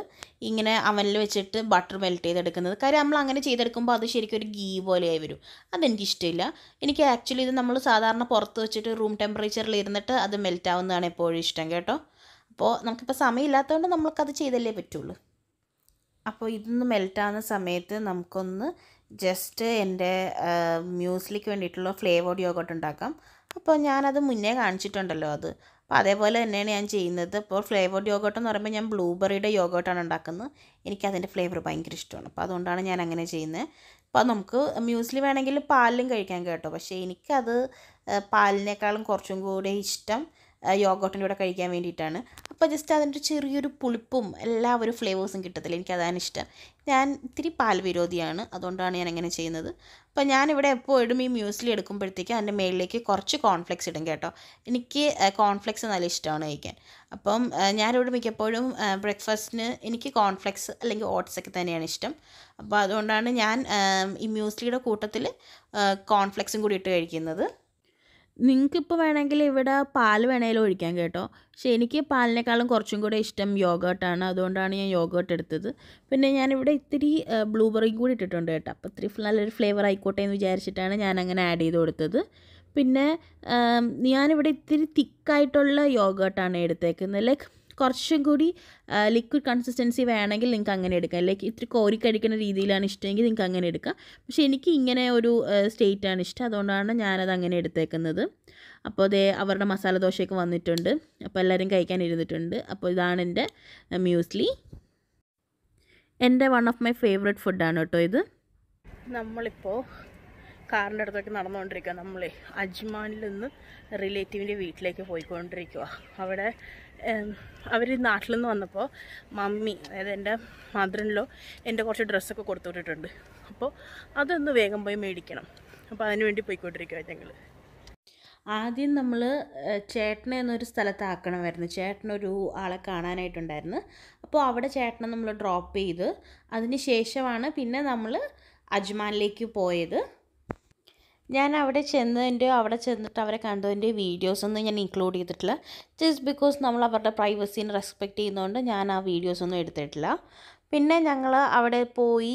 ഇങ്ങനെ അവനിൽ വെച്ചിട്ട് ബട്ടർ മെൽറ്റ് ചെയ്തെടുക്കുന്നത് കാര്യം നമ്മൾ അങ്ങനെ ചെയ്തെടുക്കുമ്പോൾ അത് ശരിക്കും ഒരു ഗീ പോലെയായി വരും അതെനിക്കിഷ്ടമില്ല എനിക്ക് ആക്ച്വലി ഇത് നമ്മൾ സാധാരണ പുറത്ത് വെച്ചിട്ട് റൂം ടെമ്പറേച്ചറിൽ ഇരുന്നിട്ട് അത് മെൽറ്റ് ആവുന്നതാണ് എപ്പോഴും ഇഷ്ടം കേട്ടോ അപ്പോൾ നമുക്കിപ്പോൾ സമയമില്ലാത്തതുകൊണ്ട് നമ്മൾക്കത് ചെയ്തല്ലേ പറ്റുള്ളൂ അപ്പോൾ ഇതൊന്ന് മെൽറ്റാവുന്ന സമയത്ത് നമുക്കൊന്ന് ജസ്റ്റ് എൻ്റെ മ്യൂസ്ലിക്ക് വേണ്ടിയിട്ടുള്ള ഫ്ലേവേഡ് യോഗട്ട് ഉണ്ടാക്കാം അപ്പോൾ ഞാനത് മുന്നേ കാണിച്ചിട്ടുണ്ടല്ലോ അത് അപ്പോൾ അതേപോലെ തന്നെയാണ് ഞാൻ ചെയ്യുന്നത് ഇപ്പോൾ ഫ്ലേവേഡ് യോഗട്ട് എന്ന് പറയുമ്പോൾ ഞാൻ ബ്ലൂബെറിയുടെ യോഗട്ടാണ് ഉണ്ടാക്കുന്നത് എനിക്ക് അതിൻ്റെ ഫ്ലേവർ ഭയങ്കര ഇഷ്ടമാണ് അപ്പോൾ അതുകൊണ്ടാണ് ഞാൻ അങ്ങനെ ചെയ്യുന്നത് അപ്പോൾ നമുക്ക് മ്യൂസ്ലി വേണമെങ്കിൽ പാലിലും കഴിക്കാൻ കേട്ടോ പക്ഷേ എനിക്കത് പാലിനേക്കാളും കുറച്ചും കൂടി ഇഷ്ടം യോഗോട്ടിൻ്റെ കൂടെ കഴിക്കാൻ വേണ്ടിയിട്ടാണ് അപ്പോൾ ജസ്റ്റ് അതിൻ്റെ ചെറിയൊരു പുളിപ്പും എല്ലാ ഒരു ഫ്ലേവേഴ്സും കിട്ടത്തില്ല എനിക്ക് അതാണ് ഇഷ്ടം ഞാൻ ഇത്തിരി പാൽ വിരോധിയാണ് അതുകൊണ്ടാണ് ഞാൻ അങ്ങനെ ചെയ്യുന്നത് അപ്പോൾ ഞാനിവിടെ എപ്പോഴും ഈ മ്യൂസ്ലി എടുക്കുമ്പോഴത്തേക്കും അതിൻ്റെ മേളിലേക്ക് കുറച്ച് കോൺഫ്ലെക്സ് ഇടും കേട്ടോ എനിക്ക് കോൺഫ്ലെക്സ് നല്ല ഇഷ്ടമാണ് കഴിക്കാൻ അപ്പം ഞാനിവിടെ മിക്കപ്പോഴും ബ്രേക്ക്ഫാസ്റ്റിന് എനിക്ക് കോൺഫ്ലെക്സ് അല്ലെങ്കിൽ ഓട്സ് ഒക്കെ തന്നെയാണ് ഇഷ്ടം അപ്പോൾ അതുകൊണ്ടാണ് ഞാൻ ഈ മ്യൂസ്ലിയുടെ കൂട്ടത്തിൽ കോൺഫ്ലെക്സും കൂടി ഇട്ട് കഴിക്കുന്നത് നിങ്ങൾക്കിപ്പോൾ വേണമെങ്കിൽ ഇവിടെ പാൽ വേണമെങ്കിലും ഒഴിക്കാം കേട്ടോ പക്ഷേ എനിക്ക് പാലിനേക്കാളും കുറച്ചും കൂടെ ഇഷ്ടം യോഗേട്ടാണ് അതുകൊണ്ടാണ് ഞാൻ യോഗേട്ട് എടുത്തത് പിന്നെ ഞാനിവിടെ ഇത്തിരി ബ്ലൂബെറിയും കൂടി ഇട്ടിട്ടുണ്ട് കേട്ടോ അപ്പോൾ ഇത്തിരി നല്ലൊരു ഫ്ലേവർ ആയിക്കോട്ടെ എന്ന് വിചാരിച്ചിട്ടാണ് ഞാൻ അങ്ങനെ ആഡ് ചെയ്ത് കൊടുത്തത് പിന്നെ ഞാനിവിടെ ഇത്തിരി തിക്കായിട്ടുള്ള യോഗേട്ടാണ് എടുത്തേക്കുന്നത് ലൈക്ക് കുറച്ചും കൂടി ലിക്വിഡ് കൺസിസ്റ്റൻസി വേണമെങ്കിൽ നിങ്ങൾക്ക് അങ്ങനെ എടുക്കാം ലൈക്ക് ഇത്തിരി കോരി കഴിക്കുന്ന രീതിയിലാണ് ഇഷ്ടമെങ്കിൽ നിങ്ങൾക്ക് അങ്ങനെ എടുക്കാം പക്ഷേ എനിക്ക് ഇങ്ങനെ ഒരു സ്റ്റേറ്റ് ആണ് ഇഷ്ടം അതുകൊണ്ടാണ് ഞാനത് അങ്ങനെ എടുത്തേക്കുന്നത് അപ്പോൾ അതേ അവരുടെ മസാല ദോശയൊക്കെ വന്നിട്ടുണ്ട് അപ്പോൾ എല്ലാവരും കഴിക്കാൻ ഇരുന്നിട്ടുണ്ട് അപ്പോൾ ഇതാണ് എൻ്റെ മ്യൂസ്ലി എൻ്റെ വൺ ഓഫ് മൈ ഫേവറേറ്റ് ഫുഡാണ് കേട്ടോ ഇത് നമ്മളിപ്പോൾ കാറിൻ്റെ അടുത്തൊക്കെ നടന്നുകൊണ്ടിരിക്കുക നമ്മളെ അജ്മാനിൽ നിന്ന് റിലേറ്റീവിൻ്റെ വീട്ടിലേക്ക് പോയിക്കൊണ്ടിരിക്കുക അവിടെ അവർ നാട്ടിൽ നിന്ന് വന്നപ്പോൾ മമ്മി അതായത് എൻ്റെ മദറിനിലോ എൻ്റെ കുറച്ച് ഡ്രസ്സൊക്കെ കൊടുത്തു വിട്ടിട്ടുണ്ട് അപ്പോൾ അതൊന്ന് വേഗം പോയി മേടിക്കണം അപ്പോൾ അതിന് വേണ്ടി പോയിക്കൊണ്ടിരിക്കുക ഞങ്ങൾ ആദ്യം നമ്മൾ ചേട്ടനെ എന്നൊരു സ്ഥലത്താക്കണമായിരുന്നു ചേട്ടനൊരു ആളെ കാണാനായിട്ടുണ്ടായിരുന്നു അപ്പോൾ അവിടെ ചേട്ടനെ നമ്മൾ ഡ്രോപ്പ് ചെയ്ത് അതിന് ശേഷമാണ് പിന്നെ നമ്മൾ അജ്മാനിലേക്ക് പോയത് ഞാൻ അവിടെ ചെന്നതിൻ്റെയോ അവിടെ ചെന്നിട്ട് അവരെ കണ്ടതിൻ്റെയോ വീഡിയോസൊന്നും ഞാൻ ഇൻക്ലൂഡ് ചെയ്തിട്ടില്ല ജസ്റ്റ് ബിക്കോസ് നമ്മൾ അവരുടെ പ്രൈവസീനെ റെസ്പെക്റ്റ് ചെയ്യുന്നതുകൊണ്ട് ഞാൻ ആ വീഡിയോസൊന്നും എടുത്തിട്ടില്ല പിന്നെ ഞങ്ങൾ അവിടെ പോയി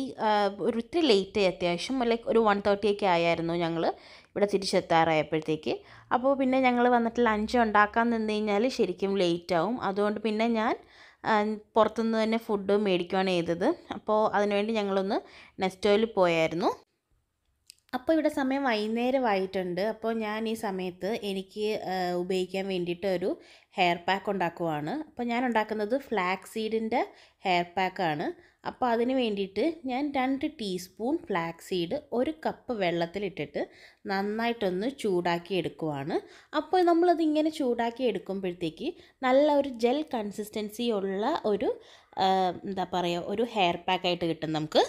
ഒരു ഒത്തിരി ലേറ്റ് ആയി അത്യാവശ്യം ലൈക്ക് ഒരു വൺ തേർട്ടിയൊക്കെ ആയായിരുന്നു ഞങ്ങൾ ഇവിടെ തിരിച്ചെത്താറായപ്പോഴത്തേക്ക് അപ്പോൾ പിന്നെ ഞങ്ങൾ വന്നിട്ട് ലഞ്ച് ഉണ്ടാക്കാൻ നിന്ന് കഴിഞ്ഞാൽ ശരിക്കും ലേറ്റ് ആവും അതുകൊണ്ട് പിന്നെ ഞാൻ പുറത്തുനിന്ന് തന്നെ ഫുഡ് മേടിക്കുകയാണ് ചെയ്തത് അപ്പോൾ അതിനുവേണ്ടി ഞങ്ങളൊന്ന് നെസ്റ്റോയിൽ പോയായിരുന്നു അപ്പോൾ ഇവിടെ സമയം വൈകുന്നേരമായിട്ടുണ്ട് അപ്പോൾ ഞാൻ ഈ സമയത്ത് എനിക്ക് ഉപയോഗിക്കാൻ വേണ്ടിയിട്ട് ഒരു ഹെയർ പാക്ക് ഉണ്ടാക്കുവാണ് അപ്പോൾ ഞാൻ ഉണ്ടാക്കുന്നത് ഫ്ലാക്സ് സീഡിൻ്റെ ഹെയർ പാക്കാണ് അപ്പോൾ അതിന് വേണ്ടിയിട്ട് ഞാൻ രണ്ട് ടീസ്പൂൺ ഫ്ലാക്സ് സീഡ് ഒരു കപ്പ് വെള്ളത്തിലിട്ടിട്ട് നന്നായിട്ടൊന്ന് ചൂടാക്കി എടുക്കുവാണ് അപ്പോൾ നമ്മളതിങ്ങനെ ചൂടാക്കി എടുക്കുമ്പോഴത്തേക്ക് നല്ല ഒരു ജെൽ കൺസിസ്റ്റൻസി ഉള്ള ഒരു എന്താ പറയുക ഒരു ഹെയർ പാക്കായിട്ട് കിട്ടും നമുക്ക്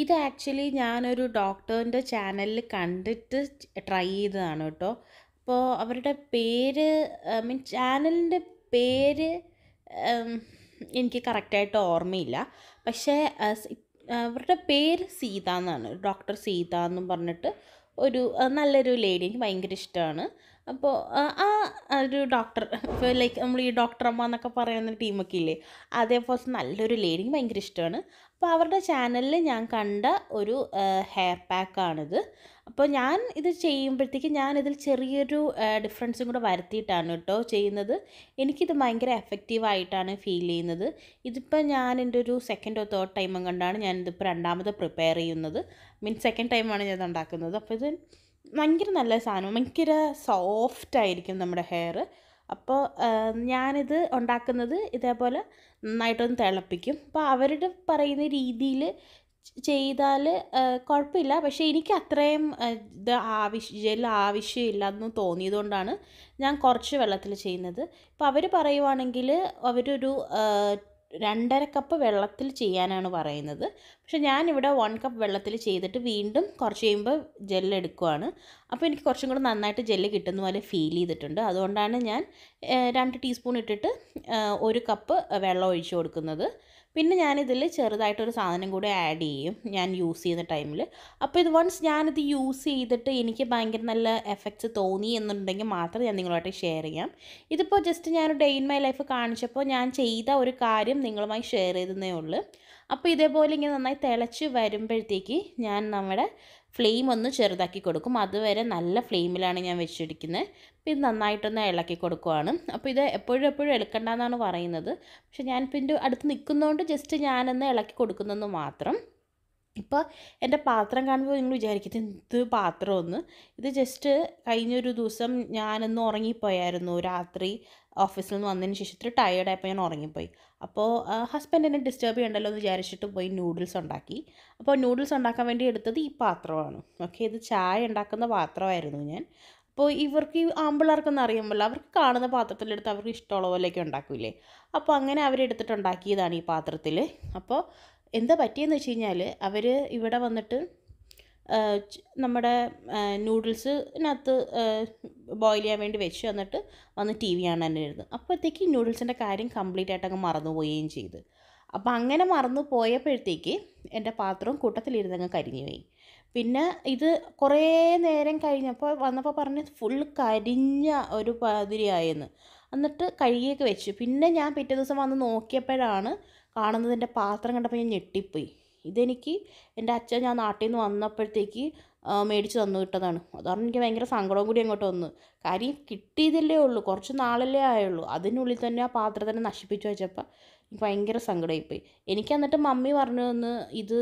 ഇത് ആക്ച്വലി ഞാനൊരു ഡോക്ടറിൻ്റെ ചാനലിൽ കണ്ടിട്ട് ട്രൈ ചെയ്തതാണ് കേട്ടോ അപ്പോൾ അവരുടെ പേര് മീൻ ചാനലിൻ്റെ പേര് എനിക്ക് കറക്റ്റായിട്ട് ഓർമ്മയില്ല പക്ഷേ അവരുടെ പേര് സീത എന്നാണ് ഡോക്ടർ സീത എന്നും പറഞ്ഞിട്ട് ഒരു നല്ലൊരു ലേഡി എനിക്ക് ഭയങ്കര ഇഷ്ടമാണ് അപ്പോൾ ആ ഒരു ഡോക്ടർ ഇപ്പോൾ ലൈക്ക് നമ്മൾ ഈ ഡോക്ടർ അമ്മ എന്നൊക്കെ പറയുന്ന ടീമൊക്കെ ഇല്ലേ അതേപോലെ നല്ലൊരു ലേഡി ഭയങ്കര ഇഷ്ടമാണ് അപ്പോൾ അവരുടെ ചാനലിൽ ഞാൻ കണ്ട ഒരു ഹെയർ പാക്കാണിത് അപ്പോൾ ഞാൻ ഇത് ചെയ്യുമ്പോഴത്തേക്ക് ഇതിൽ ചെറിയൊരു ഡിഫറൻസും കൂടെ വരുത്തിയിട്ടാണ് കേട്ടോ ചെയ്യുന്നത് എനിക്കിത് ഭയങ്കര എഫക്റ്റീവായിട്ടാണ് ഫീൽ ചെയ്യുന്നത് ഇതിപ്പോൾ ഞാൻ എൻ്റെ ഒരു സെക്കൻഡോ തേർഡ് ടൈമും കണ്ടാണ് ഇതിപ്പോൾ രണ്ടാമത് പ്രിപ്പയർ ചെയ്യുന്നത് മീൻ സെക്കൻഡ് ടൈമാണ് ഞാൻ ഉണ്ടാക്കുന്നത് അപ്പോൾ ഇത് ഭയങ്കര നല്ല സാധനം ഭയങ്കര സോഫ്റ്റ് ആയിരിക്കും നമ്മുടെ ഹെയർ അപ്പോൾ ഞാനിത് ഉണ്ടാക്കുന്നത് ഇതേപോലെ നന്നായിട്ടൊന്ന് തിളപ്പിക്കും അപ്പോൾ അവരുടെ പറയുന്ന രീതിയിൽ ചെയ്താൽ കുഴപ്പമില്ല പക്ഷേ എനിക്ക് അത്രയും ഇത് ആവശ്യ ജെൽ ആവശ്യമില്ല എന്ന് തോന്നിയതുകൊണ്ടാണ് ഞാൻ കുറച്ച് വെള്ളത്തിൽ ചെയ്യുന്നത് ഇപ്പോൾ അവർ പറയുവാണെങ്കിൽ അവരൊരു രണ്ടര കപ്പ് വെള്ളത്തിൽ ചെയ്യാനാണ് പറയുന്നത് പക്ഷെ ഞാനിവിടെ വൺ കപ്പ് വെള്ളത്തിൽ ചെയ്തിട്ട് വീണ്ടും കുറച്ച് കഴിയുമ്പോൾ ജെല്ലെടുക്കുവാണ് അപ്പോൾ എനിക്ക് കുറച്ചും കൂടെ നന്നായിട്ട് ജെല്ല് കിട്ടുന്ന പോലെ ഫീൽ ചെയ്തിട്ടുണ്ട് അതുകൊണ്ടാണ് ഞാൻ രണ്ട് ടീസ്പൂൺ ഇട്ടിട്ട് ഒരു കപ്പ് വെള്ളം ഒഴിച്ചു കൊടുക്കുന്നത് പിന്നെ ഞാനിതിൽ ചെറുതായിട്ടൊരു സാധനം കൂടി ആഡ് ചെയ്യും ഞാൻ യൂസ് ചെയ്യുന്ന ടൈമിൽ അപ്പോൾ ഇത് വൺസ് ഞാനിത് യൂസ് ചെയ്തിട്ട് എനിക്ക് ഭയങ്കര നല്ല എഫക്ട്സ് തോന്നി എന്നുണ്ടെങ്കിൽ മാത്രം ഞാൻ നിങ്ങളുമായിട്ട് ഷെയർ ചെയ്യാം ഇതിപ്പോൾ ജസ്റ്റ് ഞാൻ ഡേ ഇൻ മൈ ലൈഫ് കാണിച്ചപ്പോൾ ഞാൻ ചെയ്ത ഒരു കാര്യം നിങ്ങളുമായി ഷെയർ ചെയ്തതേ ഉള്ളൂ അപ്പോൾ ഇതേപോലെ ഇങ്ങനെ നന്നായി തിളച്ച് വരുമ്പോഴത്തേക്ക് ഞാൻ നമ്മുടെ ഫ്ലെയിം ഒന്ന് ചെറുതാക്കി കൊടുക്കും അതുവരെ നല്ല ഫ്ലെയിമിലാണ് ഞാൻ വെച്ചിരിക്കുന്നത് അപ്പോൾ ഇത് നന്നായിട്ടൊന്ന് ഇളക്കി കൊടുക്കുവാണ് അപ്പോൾ ഇത് എപ്പോഴും എപ്പോഴും ഇളക്കണ്ടെന്നാണ് പറയുന്നത് പക്ഷേ ഞാൻ പിന്നെ അടുത്ത് നിൽക്കുന്നതുകൊണ്ട് ജസ്റ്റ് ഞാനൊന്ന് ഇളക്കി കൊടുക്കുന്നെന്ന് മാത്രം ഇപ്പോൾ എൻ്റെ പാത്രം കാണുമ്പോൾ നിങ്ങൾ വിചാരിക്കും എന്ത് പാത്രമൊന്ന് ഇത് ജസ്റ്റ് കഴിഞ്ഞൊരു ദിവസം ഞാനൊന്ന് ഉറങ്ങിപ്പോയായിരുന്നു രാത്രി ഓഫീസിൽ നിന്ന് വന്നതിന് ശേഷം ഇത്തിരി ടയേർഡായപ്പോൾ ഞാൻ ഉറങ്ങിപ്പോയി അപ്പോൾ ഹസ്ബൻഡ് എന്നെ ഡിസ്റ്റർബ് ചെയ്യണ്ടല്ലോ എന്ന് വിചാരിച്ചിട്ട് പോയി നൂഡിൽസ് ഉണ്ടാക്കി അപ്പോൾ നൂഡിൽസ് ഉണ്ടാക്കാൻ വേണ്ടി എടുത്തത് ഈ പാത്രമാണ് ഓക്കെ ഇത് ചായ ഉണ്ടാക്കുന്ന പാത്രമായിരുന്നു ഞാൻ അപ്പോൾ ഇവർക്ക് ഈ ആമ്പിള്ളേർക്കൊന്നും അറിയുമ്പോൾ അവർക്ക് കാണുന്ന പാത്രത്തിലെടുത്ത് അവർക്ക് ഇഷ്ടമുള്ള പോലെയൊക്കെ ഉണ്ടാക്കില്ലേ അപ്പോൾ അങ്ങനെ അവരെടുത്തിട്ടുണ്ടാക്കിയതാണ് ഈ പാത്രത്തിൽ അപ്പോൾ എന്താ പറ്റിയെന്ന് വെച്ച് കഴിഞ്ഞാൽ അവർ ഇവിടെ വന്നിട്ട് നമ്മുടെ നൂഡിൽസിനകത്ത് ബോയിൽ ചെയ്യാൻ വേണ്ടി വെച്ച് വന്നിട്ട് വന്ന് ടി വി കാണാനിരുന്നു അപ്പോഴത്തേക്ക് നൂഡിൽസിൻ്റെ കാര്യം കംപ്ലീറ്റ് ആയിട്ട് അങ്ങ് മറന്നുപോവുകയും ചെയ്തു അപ്പോൾ അങ്ങനെ മറന്നു പോയപ്പോഴത്തേക്ക് എൻ്റെ പാത്രവും കൂട്ടത്തിലിരുന്ന് അങ്ങ് കരിഞ്ഞുപോയി പിന്നെ ഇത് കുറേ നേരം കഴിഞ്ഞപ്പോൾ വന്നപ്പോൾ പറഞ്ഞ് ഫുൾ കരിഞ്ഞ ഒരു പാതിരിയായെന്ന് എന്നിട്ട് കഴുകിയൊക്കെ വെച്ചു പിന്നെ ഞാൻ പിറ്റേ ദിവസം വന്ന് നോക്കിയപ്പോഴാണ് കാണുന്നതിൻ്റെ പാത്രം കണ്ടപ്പോൾ ഞാൻ ഞെട്ടിപ്പോയി ഇതെനിക്ക് എൻ്റെ അച്ഛൻ ഞാൻ നാട്ടിൽ നിന്ന് വന്നപ്പോഴത്തേക്ക് മേടിച്ച് തന്നു വിട്ടതാണ് അതുകൊണ്ട് എനിക്ക് ഭയങ്കര സങ്കടവും കൂടി അങ്ങോട്ട് വന്നു കാര്യം കിട്ടിയതല്ലേ ഉള്ളൂ കുറച്ച് നാളല്ലേ ആയുള്ളൂ അതിനുള്ളിൽ തന്നെ ആ പാത്രത്തിനെ നശിപ്പിച്ചു വെച്ചപ്പോൾ ഭയങ്കര സങ്കടമായിപ്പോയി എനിക്ക് എന്നിട്ട് മമ്മി പറഞ്ഞു തന്ന് ഇത്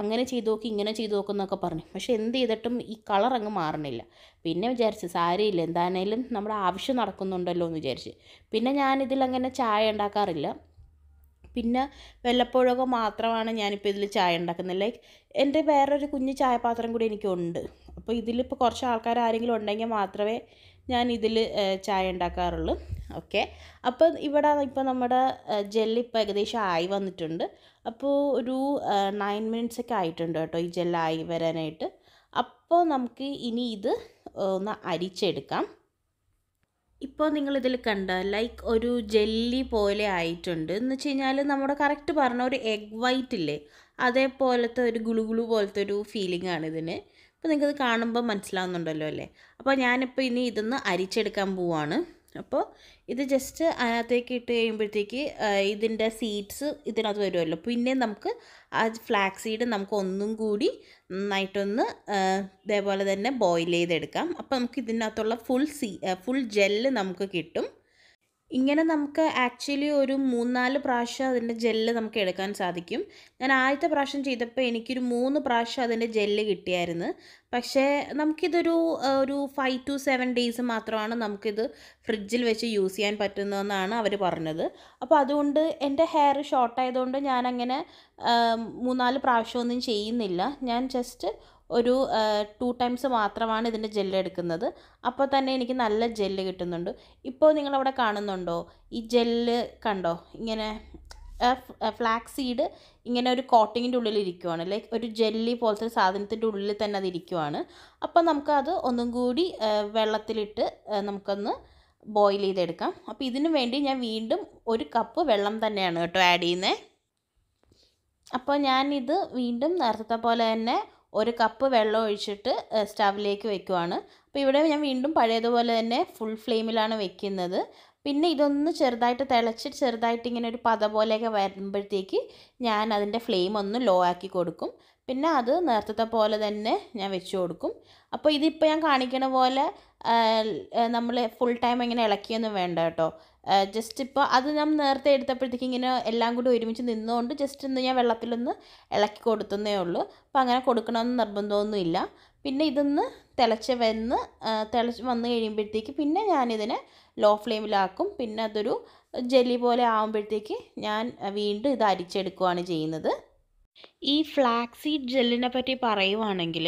അങ്ങനെ ചെയ്തു നോക്കി ഇങ്ങനെ ചെയ്തു നോക്കുന്നൊക്കെ പറഞ്ഞു പക്ഷേ എന്ത് ചെയ്തിട്ടും ഈ കളർ അങ്ങ് മാറണില്ല പിന്നെ വിചാരിച്ചു സാരിയില്ല എന്താണേലും നമ്മുടെ ആവശ്യം നടക്കുന്നുണ്ടല്ലോ എന്ന് വിചാരിച്ച് പിന്നെ ഞാൻ ഇതിലങ്ങനെ ചായ ഉണ്ടാക്കാറില്ല പിന്നെ വല്ലപ്പോഴൊക്കെ മാത്രമാണ് ഞാനിപ്പോൾ ഇതിൽ ചായ ഉണ്ടാക്കുന്നത് ലൈക്ക് എൻ്റെ വേറൊരു കുഞ്ഞ് ചായപാത്രം കൂടി എനിക്കുണ്ട് അപ്പോൾ ഇതിലിപ്പോൾ കുറച്ച് ആൾക്കാർ ആരെങ്കിലും ഉണ്ടെങ്കിൽ മാത്രമേ ഞാൻ ഇതിൽ ചായ ഉണ്ടാക്കാറുള്ളൂ ഓക്കെ അപ്പോൾ ഇവിടെ ഇപ്പോൾ നമ്മുടെ ജെല്ല് ഇപ്പോൾ ഏകദേശം ആയി വന്നിട്ടുണ്ട് അപ്പോൾ ഒരു നയൻ മിനിറ്റ്സ് ഒക്കെ ആയിട്ടുണ്ട് കേട്ടോ ഈ ജെല്ലായി വരാനായിട്ട് അപ്പോൾ നമുക്ക് ഇനി ഇത് ഒന്ന് അരിച്ചെടുക്കാം ഇപ്പോൾ നിങ്ങളിതിൽ കണ്ട ലൈക്ക് ഒരു ജെല്ലി പോലെ ആയിട്ടുണ്ട് എന്ന് വെച്ച് കഴിഞ്ഞാൽ നമ്മുടെ കറക്റ്റ് പറഞ്ഞ ഒരു എഗ് വൈറ്റ് ഇല്ലേ അതേപോലത്തെ ഒരു ഗുളുഗുളു പോലത്തെ ഒരു ഫീലിംഗ് ആണ് ഇതിന് അപ്പോൾ നിങ്ങൾക്കത് കാണുമ്പോൾ മനസ്സിലാവുന്നുണ്ടല്ലോ അല്ലേ അപ്പോൾ ഞാനിപ്പോൾ ഇനി ഇതൊന്ന് അരിച്ചെടുക്കാൻ പോവാണ് അപ്പോൾ ഇത് ജസ്റ്റ് അതിനകത്തേക്ക് ഇട്ട് കഴിയുമ്പോഴത്തേക്ക് ഇതിൻ്റെ സീഡ്സ് ഇതിനകത്ത് വരുമല്ലോ പിന്നെ നമുക്ക് ആ ഫ്ലാക്സ് സീഡ് നമുക്ക് ഒന്നും കൂടി നന്നായിട്ടൊന്ന് ഇതേപോലെ തന്നെ ബോയിൽ ചെയ്തെടുക്കാം അപ്പോൾ നമുക്ക് ഇതിനകത്തുള്ള ഫുൾ സീ ഫുൾ ജെല്ല് നമുക്ക് കിട്ടും ഇങ്ങനെ നമുക്ക് ആക്ച്വലി ഒരു മൂന്നാല് പ്രാവശ്യം അതിൻ്റെ ജെല്ല് നമുക്ക് എടുക്കാൻ സാധിക്കും ഞാൻ ആദ്യത്തെ പ്രാവശ്യം ചെയ്തപ്പോൾ എനിക്കൊരു മൂന്ന് പ്രാവശ്യം അതിൻ്റെ ജെല്ല് കിട്ടിയായിരുന്നു പക്ഷേ നമുക്കിതൊരു ഒരു ഫൈവ് ടു സെവൻ ഡേയ്സ് മാത്രമാണ് നമുക്കിത് ഫ്രിഡ്ജിൽ വെച്ച് യൂസ് ചെയ്യാൻ പറ്റുന്നതെന്നാണ് അവർ പറഞ്ഞത് അപ്പോൾ അതുകൊണ്ട് എൻ്റെ ഹെയർ ഷോർട്ടായതുകൊണ്ട് ഞാനങ്ങനെ മൂന്നാല് പ്രാവശ്യമൊന്നും ചെയ്യുന്നില്ല ഞാൻ ജസ്റ്റ് ഒരു ടു ടൈംസ് മാത്രമാണ് ഇതിൻ്റെ ജെല്ല് എടുക്കുന്നത് അപ്പോൾ തന്നെ എനിക്ക് നല്ല ജെല്ല് കിട്ടുന്നുണ്ട് ഇപ്പോൾ നിങ്ങളവിടെ കാണുന്നുണ്ടോ ഈ ജെല്ല് കണ്ടോ ഇങ്ങനെ ഫ്ലാക്സ് സീഡ് ഇങ്ങനെ ഒരു കോട്ടിങ്ങിൻ്റെ ഉള്ളിൽ ഇരിക്കുവാണ് ലൈക്ക് ഒരു ജെല്ലി പോലത്തെ സാധനത്തിൻ്റെ ഉള്ളിൽ തന്നെ അത് ഇരിക്കുവാണ് അപ്പോൾ നമുക്കത് ഒന്നും കൂടി വെള്ളത്തിലിട്ട് നമുക്കൊന്ന് ബോയിൽ ചെയ്തെടുക്കാം അപ്പോൾ ഇതിനു വേണ്ടി ഞാൻ വീണ്ടും ഒരു കപ്പ് വെള്ളം തന്നെയാണ് കേട്ടോ ആഡ് ചെയ്യുന്നത് അപ്പോൾ ഞാനിത് വീണ്ടും നേരത്തെ പോലെ തന്നെ ഒരു കപ്പ് വെള്ളം ഒഴിച്ചിട്ട് സ്റ്റവിലേക്ക് വെക്കുവാണ് അപ്പോൾ ഇവിടെ ഞാൻ വീണ്ടും പഴയതുപോലെ തന്നെ ഫുൾ ഫ്ലെയിമിലാണ് വെക്കുന്നത് പിന്നെ ഇതൊന്ന് ചെറുതായിട്ട് തിളച്ച് ചെറുതായിട്ട് ഇങ്ങനെ ഒരു പത പോലെയൊക്കെ വരുമ്പോഴത്തേക്ക് ഞാൻ അതിൻ്റെ ഫ്ലെയിം ഒന്ന് ലോ ആക്കി കൊടുക്കും പിന്നെ അത് നേരത്തെ പോലെ തന്നെ ഞാൻ വെച്ച് കൊടുക്കും അപ്പോൾ ഇതിപ്പോൾ ഞാൻ കാണിക്കണ പോലെ നമ്മൾ ഫുൾ ടൈം ഇങ്ങനെ ഇളക്കിയൊന്നും വേണ്ട കേട്ടോ ജസ്റ്റ് ഇപ്പോൾ അത് ഞാൻ നേരത്തെ എടുത്തപ്പോഴത്തേക്ക് ഇങ്ങനെ എല്ലാം കൂടി ഒരുമിച്ച് നിന്നുകൊണ്ട് ജസ്റ്റ് ഒന്ന് ഞാൻ വെള്ളത്തിലൊന്ന് ഇളക്കി കൊടുത്തുന്നേ ഉള്ളൂ അപ്പോൾ അങ്ങനെ കൊടുക്കണമെന്ന് നിർബന്ധമൊന്നുമില്ല പിന്നെ ഇതൊന്ന് തിളച്ച് വന്ന് തിളച്ച് വന്ന് കഴിയുമ്പോഴത്തേക്ക് പിന്നെ ഞാനിതിനെ ലോ ഫ്ലെയിമിലാക്കും പിന്നെ അതൊരു ജെല്ലി പോലെ ആകുമ്പോഴത്തേക്ക് ഞാൻ വീണ്ടും ഇത് അരിച്ചെടുക്കുകയാണ് ചെയ്യുന്നത് ഈ ഫ്ലാക്സീഡ് ജെല്ലിനെ പറ്റി പറയുവാണെങ്കിൽ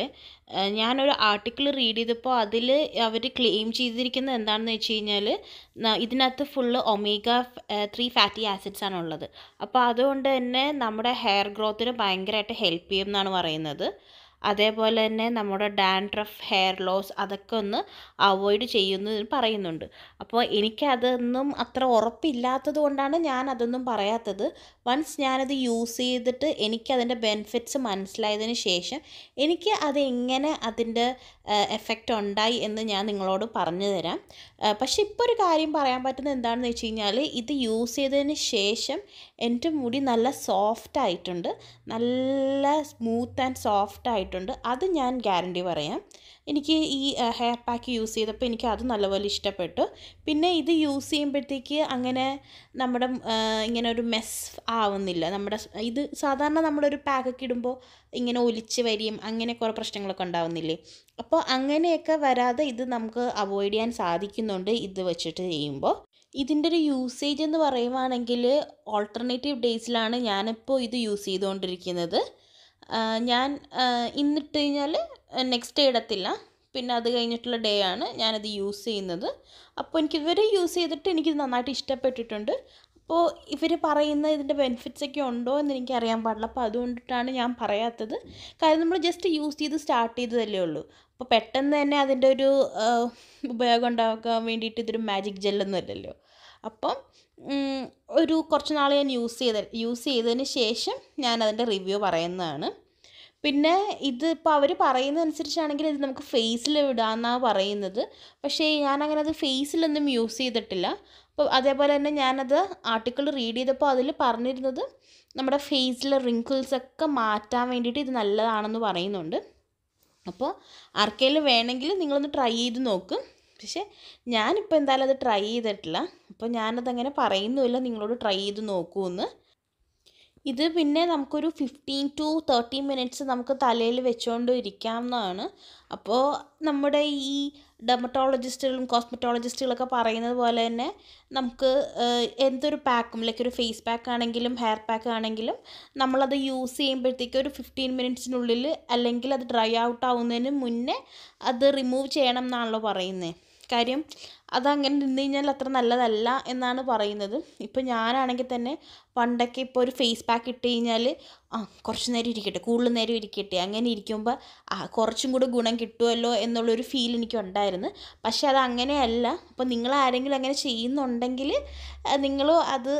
ഞാനൊരു ആർട്ടിക്കിൾ റീഡ് ചെയ്തപ്പോൾ അതിൽ അവർ ക്ലെയിം ചെയ്തിരിക്കുന്നത് എന്താണെന്ന് വെച്ച് കഴിഞ്ഞാൽ ഇതിനകത്ത് full omega three fatty acids ആണ് ഉള്ളത് അപ്പോൾ അതുകൊണ്ട് തന്നെ നമ്മുടെ ഹെയർ ഗ്രോത്തിന് ഭയങ്കരമായിട്ട് ഹെൽപ്പ് ചെയ്യും എന്നാണ് പറയുന്നത് അതേപോലെ തന്നെ നമ്മുടെ ഡാൻഡ്രഫ് ഹെയർ ലോസ് അതൊക്കെ ഒന്ന് അവോയ്ഡ് എന്ന് പറയുന്നുണ്ട് അപ്പോൾ എനിക്കതൊന്നും അത്ര ഉറപ്പില്ലാത്തത് കൊണ്ടാണ് ഞാൻ അതൊന്നും പറയാത്തത് വൺസ് ഞാനത് യൂസ് ചെയ്തിട്ട് എനിക്കതിൻ്റെ ബെനിഫിറ്റ്സ് മനസ്സിലായതിന് ശേഷം എനിക്ക് അതെങ്ങനെ അതിൻ്റെ എഫക്റ്റ് ഉണ്ടായി എന്ന് ഞാൻ നിങ്ങളോട് പറഞ്ഞു തരാം പക്ഷെ ഇപ്പോൾ ഒരു കാര്യം പറയാൻ പറ്റുന്നത് എന്താണെന്ന് വെച്ച് കഴിഞ്ഞാൽ ഇത് യൂസ് ചെയ്തതിന് ശേഷം എൻ്റെ മുടി നല്ല സോഫ്റ്റ് ആയിട്ടുണ്ട് നല്ല സ്മൂത്ത് ആൻഡ് സോഫ്റ്റ് ആയിട്ടുണ്ട് അത് ഞാൻ ഗ്യാരണ്ടി പറയാം എനിക്ക് ഈ ഹെയർ പാക്ക് യൂസ് ചെയ്തപ്പോൾ എനിക്ക് അത് നല്ലപോലെ ഇഷ്ടപ്പെട്ടു പിന്നെ ഇത് യൂസ് ചെയ്യുമ്പോഴത്തേക്ക് അങ്ങനെ നമ്മുടെ ഇങ്ങനെ ഒരു മെസ് ആവുന്നില്ല നമ്മുടെ ഇത് സാധാരണ നമ്മളൊരു പാക്കൊക്കെ ഇടുമ്പോൾ ഇങ്ങനെ ഒലിച്ച് വരികയും അങ്ങനെ കുറേ പ്രശ്നങ്ങളൊക്കെ ഉണ്ടാവുന്നില്ലേ അപ്പോൾ അങ്ങനെയൊക്കെ വരാതെ ഇത് നമുക്ക് അവോയ്ഡ് ചെയ്യാൻ സാധിക്കുന്നുണ്ട് ഇത് വെച്ചിട്ട് ചെയ്യുമ്പോൾ ഇതിൻ്റെ ഒരു യൂസേജ് എന്ന് പറയുവാണെങ്കിൽ ഓൾട്ടർനേറ്റീവ് ഡേയ്സിലാണ് ഞാനിപ്പോൾ ഇത് യൂസ് ചെയ്തുകൊണ്ടിരിക്കുന്നത് ഞാൻ ഇന്നിട്ട് കഴിഞ്ഞാൽ നെക്സ്റ്റ് ഡേ ഇടത്തില്ല പിന്നെ അത് കഴിഞ്ഞിട്ടുള്ള ഡേ ആണ് ഞാനത് യൂസ് ചെയ്യുന്നത് അപ്പോൾ എനിക്ക് ഇവരെ യൂസ് ചെയ്തിട്ട് എനിക്കിത് നന്നായിട്ട് ഇഷ്ടപ്പെട്ടിട്ടുണ്ട് അപ്പോൾ ഇവർ പറയുന്ന ഇതിൻ്റെ ബെനിഫിറ്റ്സ് ഒക്കെ ഉണ്ടോ എന്ന് എനിക്ക് അറിയാൻ പാടില്ല അപ്പോൾ അതുകൊണ്ടിട്ടാണ് ഞാൻ പറയാത്തത് കാര്യം നമ്മൾ ജസ്റ്റ് യൂസ് ചെയ്ത് സ്റ്റാർട്ട് ചെയ്തതല്ലേ ഉള്ളൂ അപ്പോൾ പെട്ടെന്ന് തന്നെ അതിൻ്റെ ഒരു ഉപയോഗം ഉണ്ടാക്കാൻ വേണ്ടിയിട്ട് ഇതൊരു മാജിക് ജെല്ലൊന്നും അല്ലല്ലോ അപ്പം ഒരു കുറച്ച് നാൾ ഞാൻ യൂസ് ചെയ്ത യൂസ് ചെയ്തതിന് ശേഷം ഞാൻ അതിൻ്റെ റിവ്യൂ പറയുന്നതാണ് പിന്നെ ഇതിപ്പോൾ അവർ പറയുന്നത് അനുസരിച്ചാണെങ്കിൽ ഇത് നമുക്ക് ഫേസിൽ ഇടാമെന്നാണ് പറയുന്നത് പക്ഷേ ഞാനങ്ങനെ അത് ഫേസിലൊന്നും യൂസ് ചെയ്തിട്ടില്ല അപ്പോൾ അതേപോലെ തന്നെ ഞാനത് ആർട്ടിക്കിൾ റീഡ് ചെയ്തപ്പോൾ അതിൽ പറഞ്ഞിരുന്നത് നമ്മുടെ ഫേസിലെ റിങ്കിൾസൊക്കെ മാറ്റാൻ വേണ്ടിയിട്ട് ഇത് നല്ലതാണെന്ന് പറയുന്നുണ്ട് അപ്പോൾ ആർക്കെങ്കിലും വേണമെങ്കിൽ നിങ്ങളൊന്ന് ട്രൈ ചെയ്ത് നോക്കും പക്ഷേ ഞാനിപ്പോൾ എന്തായാലും അത് ട്രൈ ചെയ്തിട്ടില്ല അപ്പോൾ ഞാനതങ്ങനെ പറയുന്നുമില്ല നിങ്ങളോട് ട്രൈ ചെയ്ത് നോക്കുമെന്ന് ഇത് പിന്നെ നമുക്കൊരു ഫിഫ്റ്റീൻ ടു തേർട്ടി മിനിറ്റ്സ് നമുക്ക് തലയിൽ വെച്ചുകൊണ്ട് ഇരിക്കാവുന്നതാണ് അപ്പോൾ നമ്മുടെ ഈ ഡെർമറ്റോളജിസ്റ്റുകളും കോസ്മെറ്റോളജിസ്റ്റുകളൊക്കെ പറയുന്നത് പോലെ തന്നെ നമുക്ക് എന്തൊരു പാക്കും ലൈക്ക് ഒരു ഫേസ് പാക്ക് ആണെങ്കിലും ഹെയർ പാക്ക് ആണെങ്കിലും നമ്മളത് യൂസ് ചെയ്യുമ്പോഴത്തേക്ക് ഒരു ഫിഫ്റ്റീൻ മിനിറ്റ്സിനുള്ളിൽ അല്ലെങ്കിൽ അത് ഡ്രൈ ഔട്ട് ആവുന്നതിന് മുന്നേ അത് റിമൂവ് ചെയ്യണം എന്നാണല്ലോ പറയുന്നത് കാര്യം അതങ്ങനെ നിന്ന് കഴിഞ്ഞാൽ അത്ര നല്ലതല്ല എന്നാണ് പറയുന്നത് ഇപ്പോൾ ഞാനാണെങ്കിൽ തന്നെ പണ്ടൊക്കെ ഇപ്പോൾ ഒരു ഫേസ് പാക്ക് ഇട്ട് കഴിഞ്ഞാൽ ആ കുറച്ച് നേരം ഇരിക്കട്ടെ കൂടുതൽ നേരം ഇരിക്കട്ടെ അങ്ങനെ ഇരിക്കുമ്പോൾ ആ കുറച്ചും കൂടി ഗുണം കിട്ടുമല്ലോ എന്നുള്ളൊരു ഫീൽ എനിക്ക് ഉണ്ടായിരുന്നു പക്ഷേ അത് അങ്ങനെയല്ല അപ്പോൾ നിങ്ങൾ ആരെങ്കിലും അങ്ങനെ ചെയ്യുന്നുണ്ടെങ്കിൽ നിങ്ങളും അത്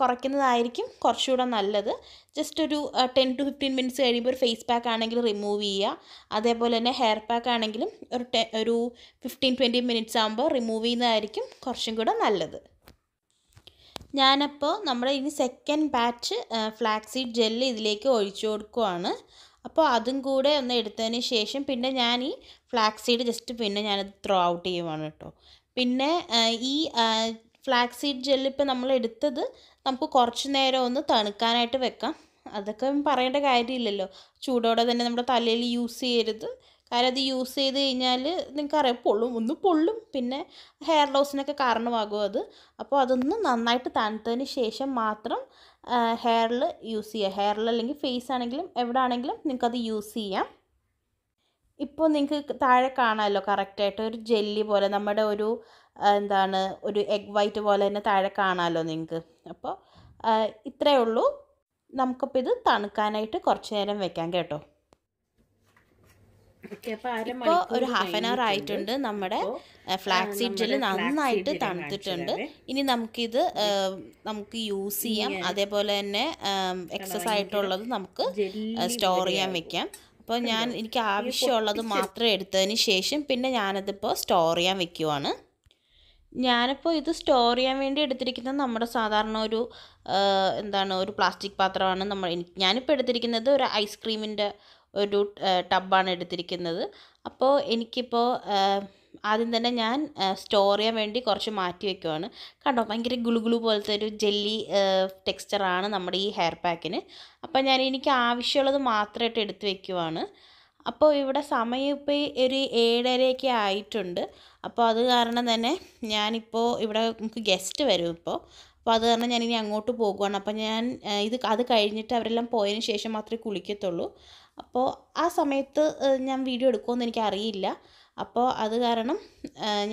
കുറയ്ക്കുന്നതായിരിക്കും കുറച്ചുകൂടെ നല്ലത് ജസ്റ്റ് ഒരു ടെൻ ടു ഫിഫ്റ്റീൻ മിനിറ്റ്സ് കഴിയുമ്പോൾ ഒരു ഫേസ് പാക്ക് ആണെങ്കിൽ റിമൂവ് ചെയ്യുക അതേപോലെ തന്നെ ഹെയർ പാക്ക് ആണെങ്കിലും ഒരു ടെ ഒരു ഫിഫ്റ്റീൻ ട്വൻറ്റി മിനിറ്റ്സ് ആകുമ്പോൾ റിമൂവ് റിമൂവ് ചെയ്യുന്നതായിരിക്കും കുറച്ചും കൂടെ നല്ലത് ഞാനപ്പോൾ നമ്മുടെ ഇനി സെക്കൻഡ് ബാച്ച് ഫ്ലാക്സീഡ് ജെല്ല് ഇതിലേക്ക് ഒഴിച്ചു കൊടുക്കുവാണ് അപ്പോൾ അതും കൂടെ ഒന്ന് എടുത്തതിന് ശേഷം പിന്നെ ഞാൻ ഈ ഫ്ലാക്സീഡ് ജസ്റ്റ് പിന്നെ ഞാനത് ത്രോ ഔട്ട് ചെയ്യുവാണ് കേട്ടോ പിന്നെ ഈ ഫ്ലാക്സീഡ് ജെല്ല് ഇപ്പോൾ നമ്മൾ എടുത്തത് നമുക്ക് കുറച്ച് നേരം ഒന്ന് തണുക്കാനായിട്ട് വെക്കാം അതൊക്കെ പറയേണ്ട കാര്യമില്ലല്ലോ ചൂടോടെ തന്നെ നമ്മുടെ തലയിൽ യൂസ് ചെയ്യരുത് കാരണം അത് യൂസ് ചെയ്ത് കഴിഞ്ഞാൽ നിങ്ങൾക്കറിയാം പൊള്ളും ഒന്ന് പൊള്ളും പിന്നെ ഹെയർ ലോസിനൊക്കെ കാരണമാകും അത് അപ്പോൾ അതൊന്ന് നന്നായിട്ട് തണുത്തതിന് ശേഷം മാത്രം ഹെയറിൽ യൂസ് ചെയ്യുക ഹെയറിൽ അല്ലെങ്കിൽ ഫേസ് ആണെങ്കിലും എവിടെ ആണെങ്കിലും നിങ്ങൾക്കത് യൂസ് ചെയ്യാം ഇപ്പോൾ നിങ്ങൾക്ക് താഴെ കാണാമല്ലോ കറക്റ്റായിട്ട് ഒരു ജെല്ലി പോലെ നമ്മുടെ ഒരു എന്താണ് ഒരു എഗ് വൈറ്റ് പോലെ തന്നെ താഴെ കാണാമല്ലോ നിങ്ങൾക്ക് അപ്പോൾ ഇത്രയേ ഉള്ളൂ നമുക്കിപ്പോൾ ഇത് തണുക്കാനായിട്ട് കുറച്ച് നേരം വെക്കാം കേട്ടോ ഇപ്പോൾ ഒരു ഹാഫ് ആൻ അവർ ആയിട്ടുണ്ട് നമ്മുടെ ഫ്ലാക്സ് സീഡ്ജിൽ നന്നായിട്ട് തണുത്തിട്ടുണ്ട് ഇനി നമുക്കിത് നമുക്ക് യൂസ് ചെയ്യാം അതേപോലെ തന്നെ എക്സസ് ആയിട്ടുള്ളത് നമുക്ക് സ്റ്റോർ ചെയ്യാൻ വെക്കാം അപ്പോൾ ഞാൻ എനിക്ക് ആവശ്യമുള്ളത് മാത്രം എടുത്തതിന് ശേഷം പിന്നെ ഞാനതിപ്പോൾ സ്റ്റോർ ചെയ്യാൻ വെക്കുവാണ് ഞാനിപ്പോൾ ഇത് സ്റ്റോർ ചെയ്യാൻ വേണ്ടി എടുത്തിരിക്കുന്നത് നമ്മുടെ സാധാരണ ഒരു എന്താണ് ഒരു പ്ലാസ്റ്റിക് പാത്രമാണ് നമ്മൾ ഞാനിപ്പോൾ എടുത്തിരിക്കുന്നത് ഒരു ഐസ്ക്രീമിൻ്റെ ഒരു ടബ്ബാണ് എടുത്തിരിക്കുന്നത് അപ്പോൾ എനിക്കിപ്പോൾ ആദ്യം തന്നെ ഞാൻ സ്റ്റോർ ചെയ്യാൻ വേണ്ടി കുറച്ച് മാറ്റി വെക്കുവാണ് കണ്ടോ ഭയങ്കര ഗുളുഗുളു പോലത്തെ ഒരു ജെല്ലി ടെക്സ്ചറാണ് നമ്മുടെ ഈ ഹെയർ പാക്കിന് അപ്പോൾ ഞാൻ എനിക്ക് ആവശ്യമുള്ളത് മാത്രമായിട്ട് എടുത്ത് വെക്കുവാണ് അപ്പോൾ ഇവിടെ സമയം ഇപ്പോൾ ഒരു ഏഴരയൊക്കെ ആയിട്ടുണ്ട് അപ്പോൾ അത് കാരണം തന്നെ ഞാനിപ്പോൾ ഇവിടെ നമുക്ക് ഗസ്റ്റ് വരും ഇപ്പോൾ അപ്പോൾ അത് കാരണം ഞാനിനി അങ്ങോട്ട് പോകുവാണ് അപ്പോൾ ഞാൻ ഇത് അത് കഴിഞ്ഞിട്ട് അവരെല്ലാം പോയതിന് ശേഷം മാത്രമേ കുളിക്കത്തുള്ളൂ അപ്പോൾ ആ സമയത്ത് ഞാൻ വീഡിയോ എടുക്കുമെന്ന് എനിക്ക് അറിയില്ല അപ്പോൾ അത് കാരണം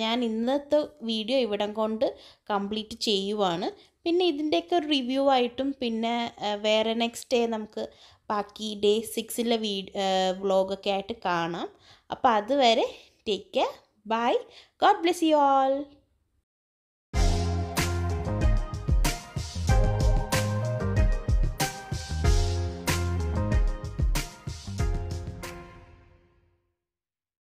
ഞാൻ ഇന്നത്തെ വീഡിയോ ഇവിടം കൊണ്ട് കംപ്ലീറ്റ് ചെയ്യുവാണ് പിന്നെ ഇതിൻ്റെയൊക്കെ ഒരു റിവ്യൂ ആയിട്ടും പിന്നെ വേറെ നെക്സ്റ്റ് ഡേ നമുക്ക് ബാക്കി ഡേ സിക്സിലെ വീ വ്ളോഗൊക്കെ ആയിട്ട് കാണാം അപ്പോൾ അതുവരെ take care bye God bless you all